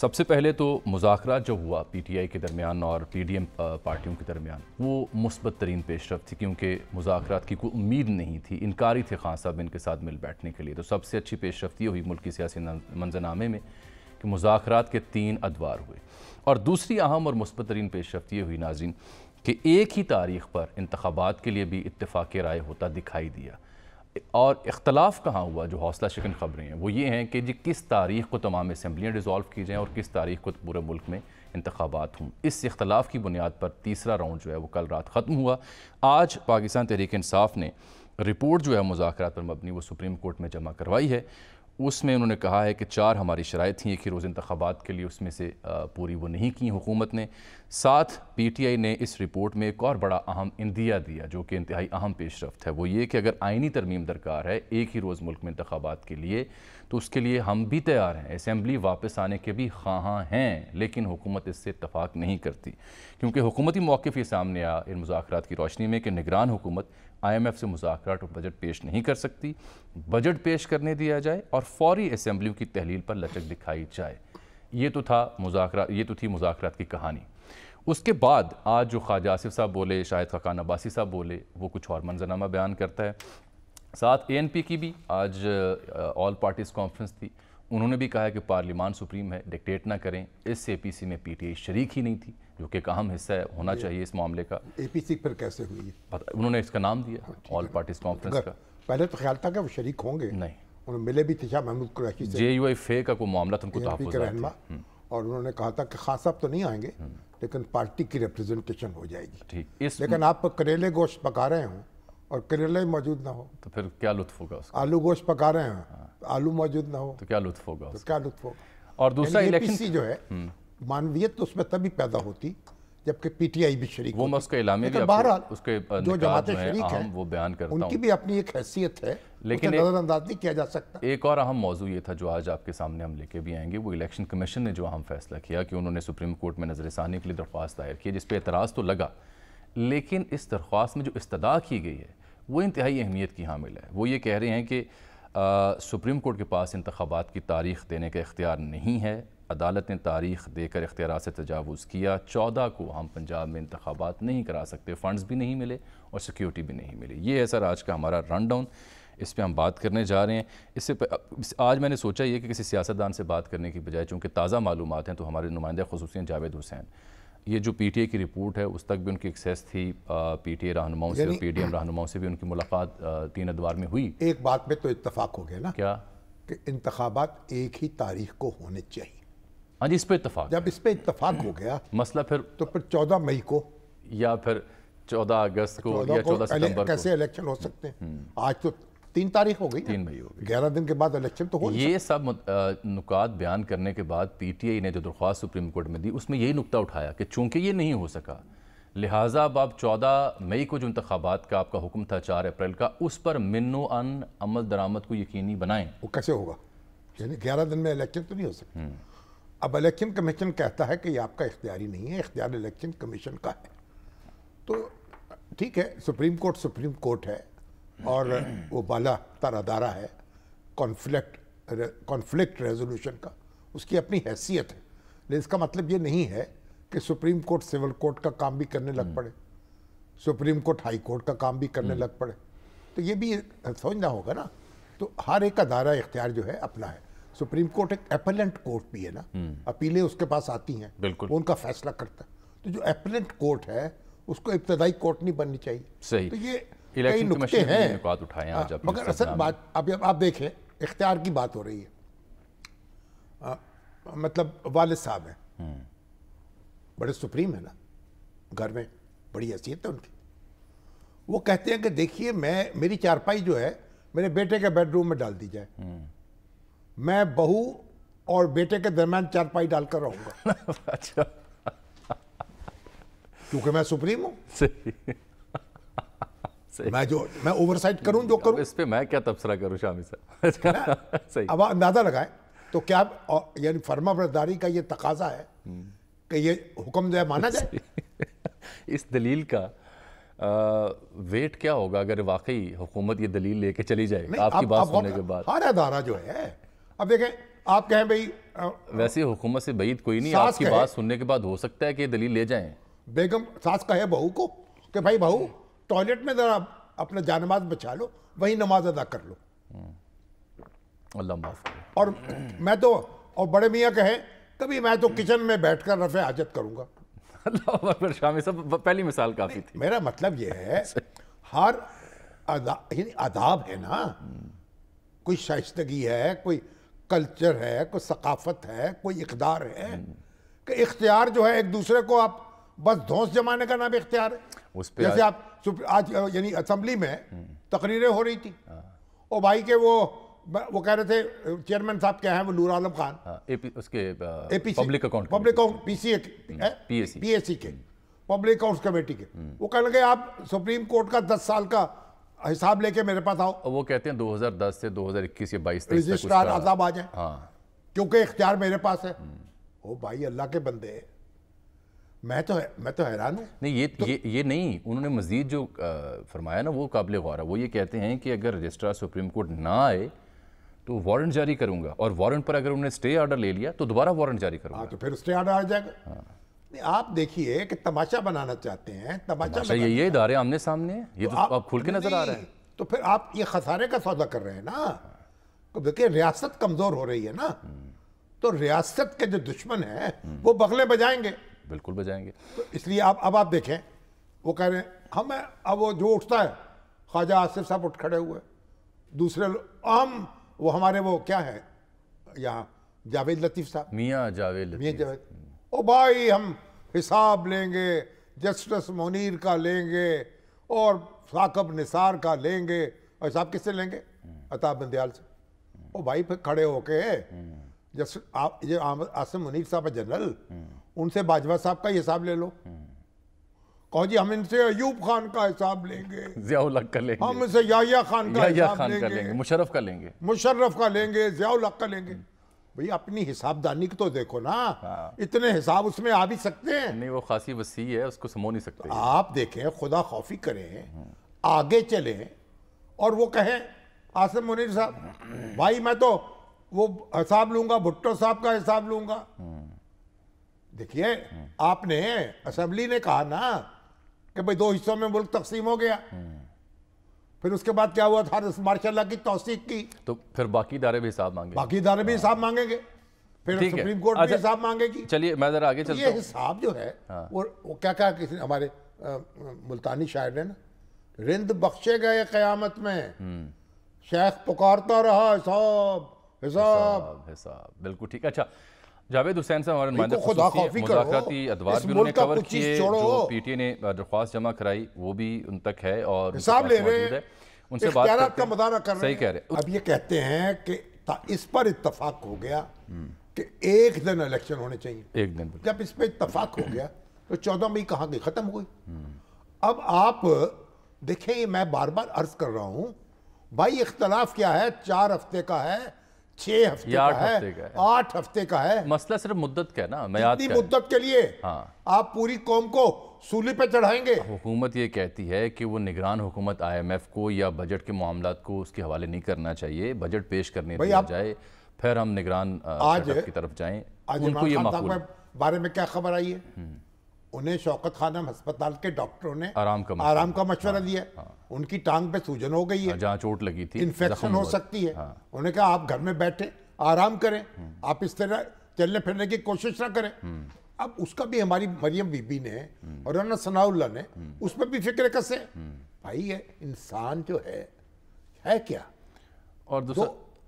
सबसे पहले तो मुजाकर जो हुआ पीटीआई के दरमियान और पीडीएम पार्टियों के दरमियान वो मुस्बत तरीन पेशरफ थी क्योंकि मुजाकर की कोई उम्मीद नहीं थी इनकारी थे खान साहब इनके साथ मिल बैठने के लिए तो सबसे अच्छी पेशरफ ये हुई मुल्क की सियासी मंजरनामे में कि मुजाकर के तीन अदवार हुए और दूसरी अहम और मुस्बत तरीन पेशरफ ये हुई नाजिन कि एक ही तारीख पर इंतबात के लिए भी इतफाक़ राय होता दिखाई दिया और इख्तलाफ कहाँ हुआ जो हौसला शिकन खबरें हैं वो ये हैं कि जी किस तारीख को तमाम असम्बलियाँ डिज़ोल्व की जाएँ और किस तारीख को पूरे मुल्क में इंतबात हों इस इख्तलाफ की बुनियाद पर तीसरा राउंड जो है वो कल रात ख़त्म हुआ आज पाकिस्तान तहरीक इसाफ़ ने रिपोर्ट जो है मुजाकर पर मबनी वो सुप्रीम कोर्ट में जमा करवाई है उसमें उन्होंने कहा है कि चार हमारी शराय थी एक ही रोज़ इंतबात के लिए उसमें से पूरी वो नहीं की हुकूमत ने साथ पी टी आई ने इस रिपोर्ट में एक और बड़ा अहम इंदिया दिया जो कि इंतहाई अहम पेशरफ है वो ये कि अगर आइनी तरमीम दरकार है एक ही रोज़ मुल्क में इंतबात के लिए तो उसके लिए हम भी तैयार हैं असम्बली वापस आने के भी खां हैं लेकिन हुकूमत इससे इतफाक़ नहीं करती क्योंकि हुकूमती मौक़ ये सामने आया इन मुजाकर की रोशनी में कि निगरान हुकूमत आई एम एफ़ से मुजाकर और बजट पेश नहीं कर सकती बजट पेश करने दिया जाए और फौरी असम्बलियों की तहलील पर लचक दिखाई जाए ये तो था मुजाकर ये तो थी मुजाकर की कहानी उसके बाद आज जो ख्वाजा आसिफ साहब बोले शाहिद ख़ान अब्बासी साहब बोले वो कुछ और मंजरनामा बयान करता है साथ एएनपी की भी आज ऑल पार्टीज़ कॉन्फ्रेंस थी उन्होंने भी कहा है कि पार्लियामान सुप्रीम है डिक्टेट ना करें इस एपीसी में पीटीआई शरीक ही नहीं थी जो कि एक अहम हिस्सा है होना चाहिए इस मामले का एपीसी पर कैसे हुई है उन्होंने इसका नाम दिया ऑल पार्टीज कॉन्फ्रेंस का पहले तो ख्याल था कि वो शरीक होंगे नहीं उन्होंने मिले भी तिशा महमूद कुरैशी से जे यू आई फे का कोई मामला था उनको हम्म। और उन्होंने कहा था कि खास साहब तो नहीं आएंगे हम्म। लेकिन पार्टी की रिप्रेजेंटेशन हो जाएगी ठीक लेकिन आप करेले गोश्त पका रहे हों और करेला ही मौजूद ना हो तो फिर क्या लुत्फ होगा उसका आलू गोश्त पका रहे हैं हाँ। आलू मौजूद ना हो तो क्या लुत्फ होगा तो क्या लुत्फ होगा और दूसरा इलेक्शन जो है हम्म। मानवीयत तो उसमें तभी पैदा होती जबकि पीटीआई भी शरीक वो उसके इलामे भी बहरहाल उसके जो जमातें शरीक हैं वो बयान करता उनकी भी अपनी एक हैसियत है लेकिन नज़रअंदाज नहीं किया जा सकता एक और अहम मौजू ये था जो आज आपके सामने हम लेके भी आएंगे वो इलेक्शन कमीशन ने जो अहम फैसला किया कि उन्होंने सुप्रीम कोर्ट में नज़रसानी के लिए दरख्वास्त दायर की जिस पर एतराज़ तो लगा लेकिन इस दरख्वास्त में जो इस्तः की गई है वो इंतहाई अहमियत की हामिल है वो ये कह रहे हैं कि सुप्रीम कोर्ट के पास इंतबात की तारीख देने का इख्तियार नहीं है अदालत ने तारीख देकर इख्तियार से तजावज़ किया चौदह को हम पंजाब में इंतबात नहीं करा सकते फ़ंड्स भी नहीं मिले और सिक्योरिटी भी नहीं मिली ये है सर आज का हमारा रन डाउन इस पर हम बात करने जा रहे हैं इससे आज मैंने सोचा ये कि किसी सियासतदान से बात करने की बजाय चूँकि ताज़ा मालूम हैं तो हमारे नुमाइंदा खसूस जावेद हुसैन ये जो पीटीए की रिपोर्ट है उस तक भी उनकी एक्सेस थी पीटीए रहनुमाओं से पीडीएम रहनुमाओं से भी उनकी मुलाकात तीन अदवार में हुई एक बात में तो इतफाक हो गया ना क्या कि इंतबात एक ही तारीख को होने चाहिए हाँ जी इस पर इतफाक जब इस पर इतफाक हो गया मसला फिर तो फिर चौदह मई को या फिर चौदह अगस्त को या चौदह सितंबर कैसे इलेक्शन हो सकते हैं हम्म। आज तो तीन तारीख हो गई तीन मई हो गई ग्यारह दिन के बाद इलेक्शन तो हो ये सब नुकात बयान करने के बाद पीटीआई ने जो दरख्वास्त सुप्रीम कोर्ट में दी उसमें यही नुकता उठाया कि चूंकि ये नहीं हो सका लिहाजा अब आप चौदह मई को जो इंतबात का आपका हुक्म था चार अप्रैल का उस पर मिनो अन अमल दरामद को यकीनी बनाएं वो कैसे होगा यानी ग्यारह दिन में इलेक्शन तो नहीं हो सकता हम्म। अब इलेक्शन कमीशन कहता है कि ये आपका इख्तियारी नहीं है इख्तियार इलेक्शन कमीशन का है तो ठीक है सुप्रीम कोर्ट सुप्रीम कोर्ट है और वो पहला तारादारा है कॉन्फ्लिक्ट कॉन्फ्लिक्ट रेजोल्यूशन का उसकी अपनी हैसियत है लेकिन इसका मतलब ये नहीं है कि सुप्रीम कोर्ट सिविल कोर्ट का काम भी करने लग हम्म। पड़े सुप्रीम कोर्ट हाई कोर्ट का काम भी करने हम्म। लग पड़े तो ये भी समझना होगा ना तो हर एक अदारा इख्तियार जो है अपना है सुप्रीम कोर्ट एक एपलेंट कोर्ट भी है ना हम्म। अपीलें उसके पास आती हैं बिल्कुल उनका फैसला करता है तो जो एपलेंट कोर्ट है उसको इब्तदाई कोर्ट नहीं बननी चाहिए सही तो ये कई नुकते हैं हाँ, मगर असल बात आप देखें इख्तियार की बात हो रही है आ, मतलब वालद साहब हैं हम्म। बड़े सुप्रीम है ना घर में बड़ी हैसियत है उनकी वो कहते हैं कि देखिए मैं मेरी चारपाई जो है मेरे बेटे के बेडरूम में डाल दी जाए हम्म। मैं बहू और बेटे के दरम्यान चारपाई डालकर रहूंगा अच्छा क्योंकि मैं सुप्रीम हूँ मैं जो मैं ओवरसाइट करूं जो करूं इस पे मैं क्या तबसरा करूं शामी सर सही अब अंदाज़ा लगाए तो क्या यानी फर्मा बरदारी का ये तकाजा है कि ये हुक्म जो है माना जाए इस दलील का आ, वेट क्या होगा अगर वाकई हुकूमत ये दलील लेके चली जाए आपकी बात सुनने के बाद हर अदारा जो है अब देखें आप कहें भाई वैसे हुकूमत से बईद कोई नहीं आपकी बात सुनने के बाद हो सकता है कि दलील ले जाए बेगम सास कहे बहू को कि भाई बहू टॉयलेट में ज़रा अपना जानमाज बचा लो वही नमाज अदा कर लो अल्लाह और मैं तो और बड़े मियाँ कहें कभी मैं तो किचन में बैठ कर रफे हाजत करूँगा शामी सब पहली मिसाल काफ़ी थी मेरा मतलब यह है हर आदाब है ना कोई शाइस्तगी है कोई कल्चर है कोई सकाफत है कोई इकदार है कि इख्तियार जो है एक दूसरे को आप बस धौस जमाने का नाम इख्तियार है उस पर जैसे आप आज यानी असम्बली में तकरीरें हो रही थी और भाई के वो वो कह रहे थे चेयरमैन साहब क्या है वो नूर आलम खान हाँ, उसके public account public account PC हम्म, पीएससी के हम्म। पब्लिक कमेटी के हम्म। वो कह लगे आप सुप्रीम कोर्ट का दस साल का हिसाब लेके मेरे पास आओ वो कहते हैं 2010 से 2021 या 22 तक रजिस्ट्रार आजाब आ जाए हाँ क्योंकि इख्तियार मेरे पास है ओ भाई अल्लाह के बंदे मैं तो मैं तो हैरान हूँ नहीं ये तो, ये ये नहीं उन्होंने मजीद जो फरमाया ना वो काबिल गौर है वो ये कहते हैं कि अगर रजिस्ट्रार सुप्रीम कोर्ट ना आए तो वारंट जारी करूंगा और वारंट पर अगर उन्होंने स्टे ऑर्डर ले लिया तो दोबारा वारंट जारी करूंगा हाँ, तो फिर स्टे ऑर्डर आ जाएगा हाँ। आप देखिए कि तमाशा बनाना चाहते हैं तमाशा, तमाशा ये इदारे आमने सामने ये तो, आप, तो आप खुल के नजर आ रहे हैं तो फिर आप ये खसारे का सौदा कर रहे हैं ना तो देखिए रियासत कमजोर हो रही है ना हम्म। तो रियासत के जो दुश्मन है हम्म। वो बगले बजाएंगे बिल्कुल बजाएंगे तो इसलिए आप अब आप देखें वो कह रहे हैं हमें हाँ, अब वो जो उठता है ख्वाजा आसिफ साहब उठ खड़े हुए दूसरे आम वो हमारे वो क्या है यहाँ जावेद लतीफ़ साहब मियाँ जावेद मियाँ जावेद ओ भाई हम हिसाब लेंगे जस्टिस मुनीर का लेंगे और साकब निसार का लेंगे और हिसाब किससे लेंगे अताब बंदयाल से ओ भाई फिर खड़े होके हम्म। जस्ट आप ये आसिम मुनीर साहब है जनरल हम्म। उनसे बाजवा साहब का हिसाब ले लो कहो जी हम इनसे अयूब खान का हिसाब लेंगे जियाउलक का लेंगे हम इनसे याहिया खान का हिसाब याहिया खान का लेंगे मुशर्रफ का लेंगे मुशर्रफ का लेंगे जियाउलक का लेंगे भाई अपनी हिसाबदानी तो देखो ना हाँ। इतने हिसाब उसमें आ भी सकते हैं नहीं वो खासी वसी है उसको समो नहीं सकते आप देखें खुदा खौफी करें आगे चले और वो कहें आसिम मुनीर साहब भाई मैं तो वो हिसाब लूंगा भुट्टो साहब का हिसाब लूंगा देखिए आपने असेंबली ने कहा ना कि भाई दो हिस्सों में मुल्क तकसीम हो गया फिर उसके बाद क्या हुआ था मार्शल लॉ की तोसीक की तो फिर बाकी इदारे भी हिसाब मांगे बाकी इदारे भी हिसाब मांगेंगे फिर सुप्रीम कोर्ट भी अच्छा, हिसाब मांगेगी चलिए मैं जरा आगे तो चलता ये हिसाब जो है वो, हाँ। वो क्या कहा किसी हमारे मुल्तानी शायर ने ना रिंद बख्शे गए कयामत में हम्म। शेख पुकारता रहा हिसाब हिसाब हिसाब बिल्कुल ठीक अच्छा जावेद हुसैन साहब हमारे नुमाइंदे मुलाकाती अदवार भी उन्होंने कवर किए जो पीटीए ने दरख्वास्त जमा कराई वो भी उन तक है और हिसाब ले रहे हैं उनसे बात करते का मदारा कर रहे सही कह रहे अब ये कहते हैं कि इस पर इत्तफाक हो गया कि एक दिन इलेक्शन होने चाहिए एक दिन जब इस पर इतफाक हो गया तो चौदह मई कहाँ गई खत्म हुई अब आप देखें मैं बार बार अर्ज कर रहा हूँ भाई इख्तलाफ क्या है चार हफ्ते का है छह हफ्ते का है आठ हफ्ते का है मसला सिर्फ मुद्दत का है ना मैं मुद्दत के लिए हाँ आप पूरी कौम को सूली पे चढ़ाएंगे हुकूमत ये कहती है कि वो निगरान हुकूमत आईएमएफ को या बजट के मामला को उसके हवाले नहीं करना चाहिए बजट पेश करने दिया जाए फिर हम निगरान आज की तरफ जाए उनको ये बारे में क्या खबर आई है हम्म। उन्हें शौकत खानम अस्पताल के डॉक्टरों ने आराम का आराम का मशवरा हाँ, दिया हाँ, उनकी टांग पे सूजन हो गई है हाँ, जहाँ चोट लगी थी इन्फेक्शन हो सकती है हाँ, उन्हें कहा आप घर में बैठे आराम करें हम्म। आप इस तरह चलने फिरने की कोशिश ना करें हम्म। अब उसका भी हमारी मरियम बीबी ने हम्म। और सनाउल्ला ने उस पर भी फिक्र कसे भाई ये इंसान जो है है क्या और तो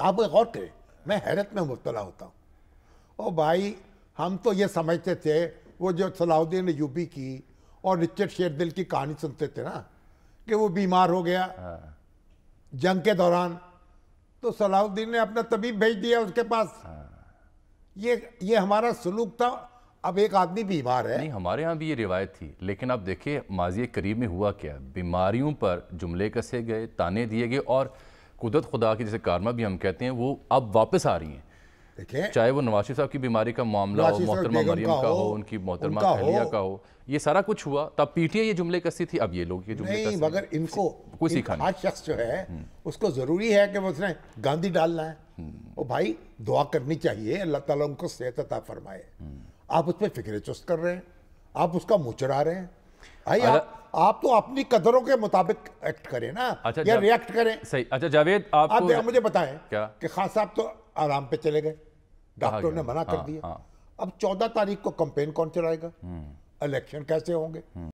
आप गौर करें मैं हैरत में मुबतला होता हूँ ओ भाई हम तो ये समझते थे वो जो सलाउद्दीन यूबी की और रिचर्ड शेरदिल की कहानी सुनते थे ना कि वो बीमार हो गया हाँ। जंग के दौरान तो सलाउद्दीन ने अपना तबीब भेज दिया उसके पास हाँ। ये ये हमारा सलूक था अब एक आदमी बीमार है नहीं हमारे यहाँ भी ये रिवायत थी लेकिन आप देखिए माजी करीब में हुआ क्या बीमारियों पर जुमले कसे गए ताने दिए गए और कुदरत खुदा की जैसे कारमा भी हम कहते हैं वो अब वापस आ रही हैं चाहे वो नवाशी साहब की बीमारी का मामला हो मोहतरमा मरियम का हो उनकी मोहतरमा अहलिया का हो ये सारा कुछ हुआ तब पीटीए ये जुमले कसी थी अब ये लोग ये जुमले नहीं मगर इनको कोई सीखा आज शख्स जो है हम्म। उसको ज़रूरी है कि वो उसने गांधी डालना है वो हम्म। भाई दुआ करनी चाहिए अल्लाह ताला उनको सेहत अता फरमाए हम्म। आप उस पर फिक्र चुस्त कर रहे हैं आप उसका मुँह रहे हैं भाई आप आप तो अपनी कदरों के मुताबिक एक्ट करें ना अच्छा या रिएक्ट करें सही अच्छा जावेद आप मुझे बताएं क्या कि खास साहब तो आराम पे चले गए डॉक्टरों ने मना कर हाँ, दिया हाँ। अब चौदह तारीख को कंपेन कौन चलाएगा इलेक्शन हम्म। कैसे होंगे हम्म।